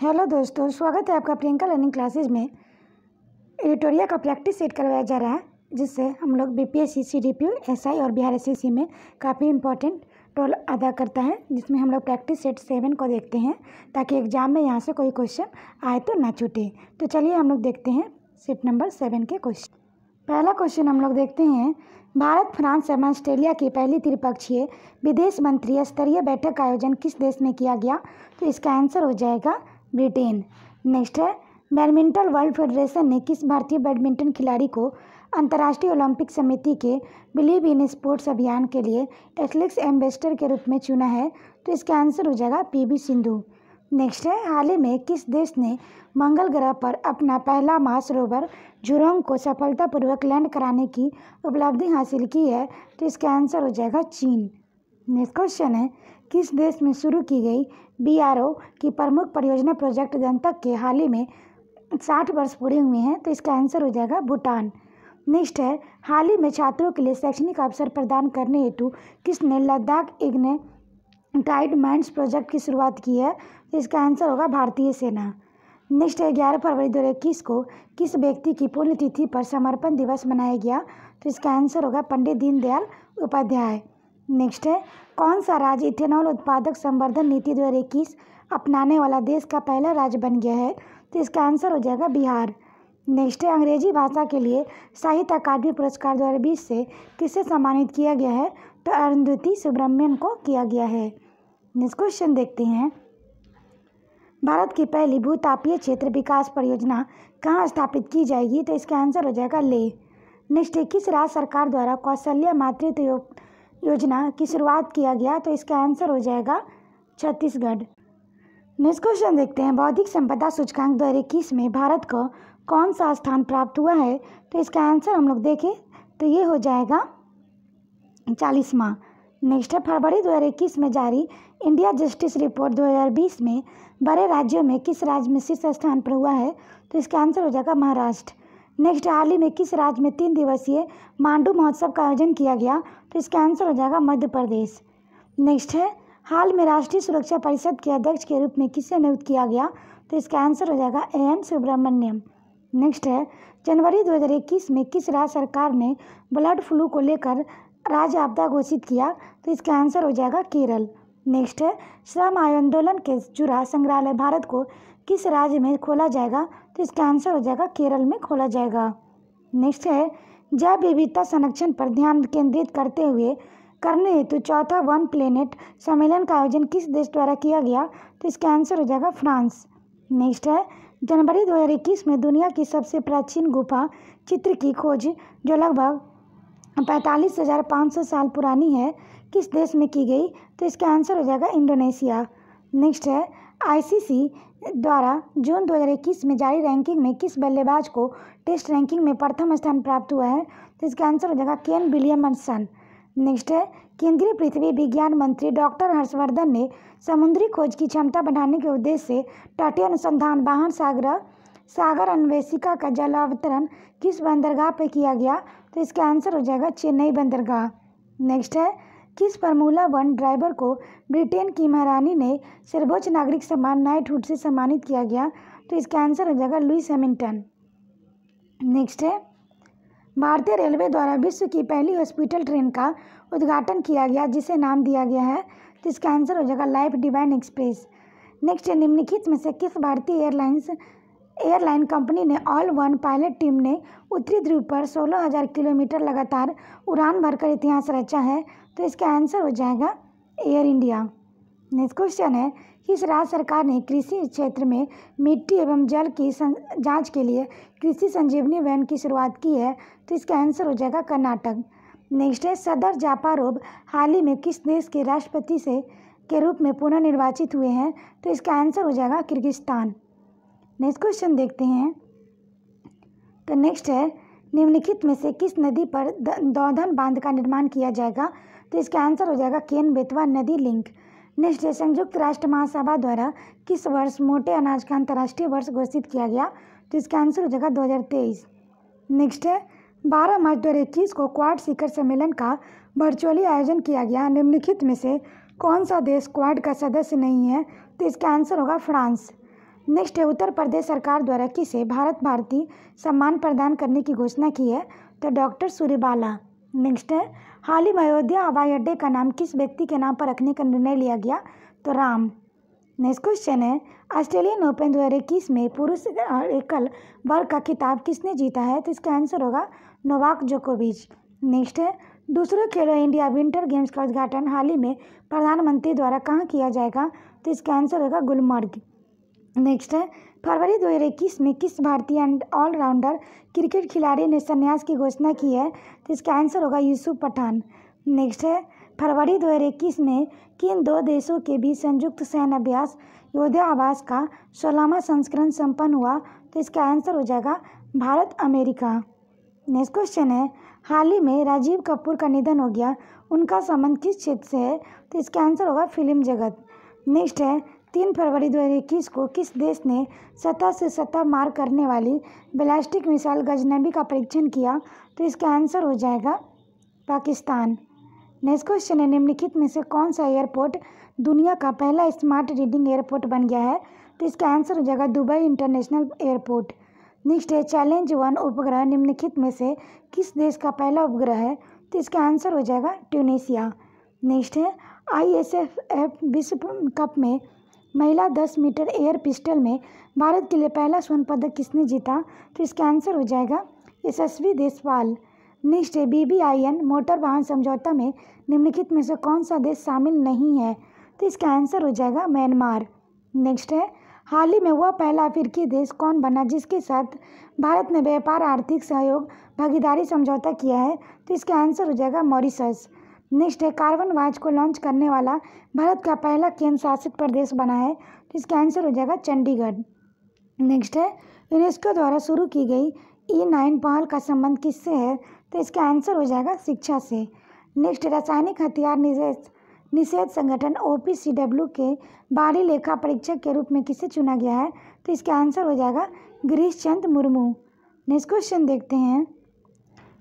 hello दोस्तों स्वागत है आपका प्रियंका लर्निंग क्लासेज में एडिटोरिया का प्रैक्टिस सेट करवाया जा रहा है जिससे हम लोग B P S C C D P SI और बिहार एस सी में काफ़ी इंपॉर्टेंट रोल अदा करता है जिसमें हम लोग प्रैक्टिस सेट सेवन को देखते हैं ताकि एग्ज़ाम में यहाँ से कोई क्वेश्चन आए तो ना छूटे तो चलिए हम लोग देखते हैं सेट नंबर सेवन के क्वेश्चन पहला क्वेश्चन हम लोग देखते हैं भारत फ्रांस एवं ऑस्ट्रेलिया की पहली त्रिपक्षीय विदेश मंत्री स्तरीय बैठक का आयोजन किस देश में किया गया तो इसका आंसर हो जाएगा ब्रिटेन नेक्स्ट है बैडमिंटन वर्ल्ड फेडरेशन ने किस भारतीय बैडमिंटन खिलाड़ी को अंतर्राष्ट्रीय ओलंपिक समिति के बिलीव इन स्पोर्ट्स अभियान के लिए एथलेटिक्स एम्बेसडर के रूप में चुना है तो इसका आंसर हो जाएगा पीवी सिंधु नेक्स्ट है हाल ही में किस देश ने मंगल ग्रह पर अपना पहला मास रोवर जुरोंग को सफलतापूर्वक लैंड कराने की उपलब्धि हासिल की है तो इसका आंसर हो जाएगा चीन नेक्स्ट क्वेश्चन है किस देश में शुरू की गई बीआरओ की प्रमुख परियोजना प्रोजेक्ट जनतक के हाल ही में साठ वर्ष पूरे हुए हैं तो इसका आंसर हो जाएगा भूटान नेक्स्ट है हाल ही में छात्रों के लिए शैक्षणिक अवसर प्रदान करने हेतु किसने Ladakh Ignited minds project की शुरुआत की है तो इसका आंसर होगा भारतीय सेना नेक्स्ट है ग्यारह फरवरी दो इक्कीस को किस व्यक्ति की पुण्यतिथि पर समर्पण दिवस मनाया गया तो इसका आंसर होगा पंडित दीनदयाल उपाध्याय नेक्स्ट है कौन सा राज्य इथेनॉल उत्पादक संवर्धन नीति दो हज़ार इक्कीस अपनाने वाला देश का पहला राज्य बन गया है तो इसका आंसर हो जाएगा बिहार नेक्स्ट है अंग्रेजी भाषा के लिए साहित्य अकादमी पुरस्कार दो हज़ार बीस से किसे सम्मानित किया गया है तो अरुंधति सुब्रमण्यन को किया गया है नेक्स्ट क्वेश्चन देखते हैं भारत की पहली भूतापीय क्षेत्र विकास परियोजना कहाँ स्थापित की जाएगी तो इसका आंसर हो जाएगा ले नेक्स्ट है किस राज्य सरकार द्वारा कौशल्य मातृत्व योजना की शुरुआत किया गया तो इसका आंसर हो जाएगा छत्तीसगढ़ नेक्स्ट क्वेश्चन देखते हैं बौद्धिक संपदा सूचकांक दो हज़ार में भारत को कौन सा स्थान प्राप्त हुआ है तो इसका आंसर हम लोग देखें तो ये हो जाएगा चालीसवा नेक्स्ट है फरवरी इक्कीस में जारी इंडिया जस्टिस रिपोर्ट 2020 में बड़े राज्यों में किस राज्य में शीर्ष स्थान पर हुआ है तो इसका आंसर हो जाएगा महाराष्ट्र नेक्स्ट हाल ही में किस राज्य में तीन दिवसीय मांडू महोत्सव का आयोजन किया गया तो इसका आंसर हो जाएगा मध्य प्रदेश नेक्स्ट है हाल में राष्ट्रीय सुरक्षा परिषद के अध्यक्ष के रूप में किसे नियुक्त किया गया तो इसका आंसर हो जाएगा ए एन सुब्रमण्यम नेक्स्ट है जनवरी 2021 में किस राज्य सरकार ने ब्लड फ्लू को लेकर राज्य आपदा घोषित किया तो इसका आंसर हो जाएगा केरल नेक्स्ट है श्रम आंदोलन के जुड़ा संग्रहालय भारत को किस राज्य में खोला जाएगा तो इसका आंसर हो जाएगा केरल में खोला जाएगा नेक्स्ट है जैव विविधता संरक्षण पर ध्यान केंद्रित करते हुए करने हेतु चौथा वन प्लेनेट सम्मेलन का आयोजन किस देश द्वारा किया गया तो इसका आंसर हो जाएगा फ्रांस नेक्स्ट है जनवरी दो में दुनिया की सबसे प्राचीन गुफा चित्र की खोज जो लगभग पैंतालीस हज़ार पाँच सौ साल पुरानी है किस देश में की गई तो इसका आंसर हो जाएगा इंडोनेशिया नेक्स्ट है आईसीसी द्वारा जून 2021 में जारी रैंकिंग में किस बल्लेबाज को टेस्ट रैंकिंग में प्रथम स्थान प्राप्त हुआ है तो इसका आंसर हो जाएगा केन विलियमसन नेक्स्ट है केंद्रीय पृथ्वी विज्ञान मंत्री डॉक्टर हर्षवर्धन ने समुद्री खोज की क्षमता बढ़ाने के उद्देश्य से तटीय अनुसंधान वाहन सागर सागर अन्वेषिका का जल अवतरण किस बंदरगाह पर किया गया तो इसका आंसर हो जाएगा चेन्नई बंदरगाह नेक्स्ट है किस फार्मूला वन ड्राइवर को ब्रिटेन की महारानी ने सर्वोच्च नागरिक सम्मान नाइटहुड से सम्मानित किया गया तो इसका आंसर हो जाएगा लुइस हेमिंगटन नेक्स्ट है भारतीय रेलवे द्वारा विश्व की पहली हॉस्पिटल ट्रेन का उद्घाटन किया गया जिसे नाम दिया गया है तो इसका आंसर हो जाएगा लाइफ डिवाइन एक्सप्रेस नेक्स्ट है निम्नलिखित में से किस भारतीय एयरलाइंस एयरलाइन कंपनी ने ऑल वन पायलट टीम ने उत्तरी ध्रुव पर सोलह हज़ार किलोमीटर लगातार उड़ान भरकर इतिहास रचा है तो इसका आंसर हो जाएगा एयर इंडिया नेक्स्ट क्वेश्चन है किस राज्य सरकार ने कृषि क्षेत्र में मिट्टी एवं जल की जांच के लिए कृषि संजीवनी वैन की शुरुआत की है तो इसका आंसर हो जाएगा कर्नाटक नेक्स्ट है सदर जापारोब हाल ही में किस देश के राष्ट्रपति से के रूप में पुनः निर्वाचित हुए हैं तो इसका आंसर हो जाएगा किर्गिस्तान नेक्स्ट क्वेश्चन देखते हैं तो नेक्स्ट है निम्नलिखित में से किस नदी पर दौधन बांध का निर्माण किया जाएगा तो इसका आंसर हो जाएगा केन बेतवा नदी लिंक नेक्स्ट है संयुक्त राष्ट्र महासभा द्वारा किस वर्ष मोटे अनाज का अंतर्राष्ट्रीय वर्ष घोषित किया गया तो इसका आंसर हो जाएगा दो नेक्स्ट है बारह मार्च दो हज़ार इक्कीस को क्वाड शिखर सम्मेलन का वर्चुअली आयोजन किया गया निम्नलिखित में से कौन सा देश क्वाड का सदस्य नहीं है तो इसका आंसर होगा फ्रांस नेक्स्ट है उत्तर प्रदेश सरकार द्वारा किसे भारत भारती सम्मान प्रदान करने की घोषणा की है तो डॉक्टर सूर्यबाला नेक्स्ट है हाल ही में अयोध्या हवाई अड्डे का नाम किस व्यक्ति के नाम पर रखने का निर्णय लिया गया तो राम नेक्स्ट क्वेश्चन है ऑस्ट्रेलियन ओपन दो हज़ार इक्कीस में पुरुष एकल वर्ग का खिताब किसने जीता है तो इसका आंसर होगा नोवाक जोकोविच नेक्स्ट है दूसरा खेलो इंडिया विंटर गेम्स का उद्घाटन हाल ही में प्रधानमंत्री द्वारा कहाँ किया जाएगा तो इसका आंसर होगा गुलमर्ग नेक्स्ट है फरवरी 2021 में किस भारतीय ऑलराउंडर अं-, क्रिकेट खिलाड़ी ने संन्यास की घोषणा की है तो इसका आंसर होगा यूसुफ पठान नेक्स्ट है फरवरी 2021 में किन दो देशों के बीच संयुक्त सैन्य अभ्यास योद्धा आवास का सोलहवा संस्करण संपन्न हुआ तो इसका आंसर हो जाएगा भारत अमेरिका नेक्स्ट क्वेश्चन है हाल ही में राजीव कपूर का निधन हो गया उनका संबंध किस क्षेत्र से है तो इसका आंसर होगा फिल्म जगत नेक्स्ट है तीन फरवरी दो को किस देश ने सतह से सतह मार करने वाली बेलास्टिक मिसाइल गजनबी का परीक्षण किया तो इसका आंसर हो जाएगा पाकिस्तान नेक्स्ट क्वेश्चन है निम्नलिखित में से कौन सा एयरपोर्ट दुनिया का पहला स्मार्ट रीडिंग एयरपोर्ट बन गया है तो इसका आंसर हो जाएगा दुबई इंटरनेशनल एयरपोर्ट नेक्स्ट है चैलेंज वन उपग्रह निम्नलिखित में से किस देश का पहला उपग्रह है तो इसका आंसर हो जाएगा ट्यूनेशिया नेक्स्ट है आई एस एफ एफ विश्व कप में महिला 10 मीटर एयर पिस्टल में भारत के लिए पहला स्वर्ण पदक किसने जीता तो इसका आंसर हो जाएगा यशस्वी देशवाल नेक्स्ट है B B I N motor वाहन समझौता में निम्नलिखित में से कौन सा देश शामिल नहीं है तो इसका आंसर हो जाएगा म्यांमार नेक्स्ट है हाल ही में वह पहला अफ्रीकी देश कौन बना जिसके साथ भारत ने व्यापार आर्थिक सहयोग भागीदारी समझौता किया है तो इसका आंसर हो जाएगा मॉरिशस नेक्स्ट है कार्बन वाज को लॉन्च करने वाला भारत का पहला केंद्र शासित प्रदेश बना है तो इसका आंसर हो जाएगा चंडीगढ़ नेक्स्ट है यूनेस्को द्वारा शुरू की गई ई e नाइन पहल का संबंध किससे है तो इसका आंसर हो जाएगा शिक्षा से नेक्स्ट रासायनिक हथियार निषेध निषेध संगठन ओ के बाहरी लेखा परीक्षक के रूप में किसे चुना गया है तो इसका आंसर हो जाएगा गिरीश चंद्र मुर्मू नेक्स्ट क्वेश्चन देखते हैं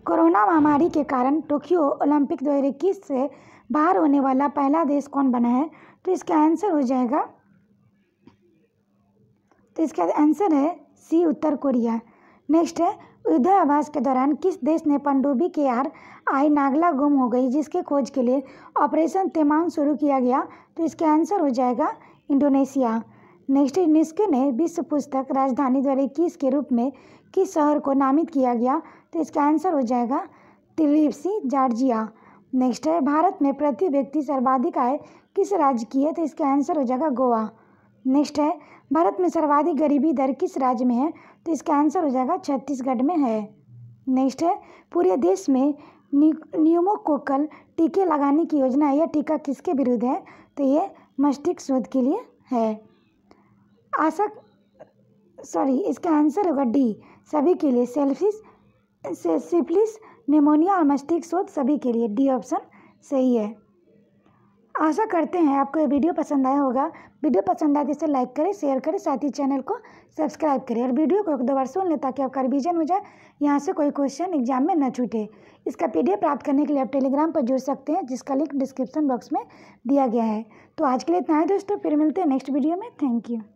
कोरोना महामारी के कारण टोक्यो ओलंपिक इक्कीस से बाहर होने वाला पहला देश कौन बना है तो इसका आंसर हो जाएगा तो इसका आंसर है सी उत्तर कोरिया नेक्स्ट है युद्धाभास के दौरान किस देश ने पंडुबी के आर आई नागला गुम हो गई जिसके खोज के लिए ऑपरेशन तेमांग शुरू किया गया तो इसका आंसर हो जाएगा इंडोनेशिया नेक्स्ट यूनेस्को ने विश्व पुस्तक राजधानी द्वारा इक्कीस के रूप में किस शहर को नामित किया गया तो इसका आंसर हो जाएगा तिलिपसी जॉर्जिया नेक्स्ट है भारत में प्रति व्यक्ति सर्वाधिक आय किस राज्य की है तो इसका आंसर हो जाएगा गोवा नेक्स्ट है भारत में सर्वाधिक गरीबी दर किस राज्य में है तो इसका आंसर हो जाएगा छत्तीसगढ़ में है नेक्स्ट है पूरे देश में न्यूमोकोकल टीके लगाने की योजना है या टीका किसके विरुद्ध है तो ये मस्तिष्क शोध के लिए है आशा सॉरी इसका आंसर होगा डी सभी के लिए सेल्फिस से सिफिलिस निमोनिया और मस्तिष्क शोध सभी के लिए डी ऑप्शन सही है आशा करते हैं आपको ये वीडियो पसंद आया होगा वीडियो पसंद आए तो इसे लाइक करें शेयर करें साथ ही चैनल को सब्सक्राइब करें और वीडियो को एक दो बार सुन लें ताकि आपका रिविजन हो जाए यहाँ से कोई क्वेश्चन एग्जाम में न छूटे इसका पी प्राप्त करने के लिए आप टेलीग्राम पर जुड़ सकते हैं जिसका लिंक डिस्क्रिप्शन बॉक्स में दिया गया है तो आज के लिए इतना है दोस्तों फिर मिलते हैं नेक्स्ट वीडियो में थैंक यू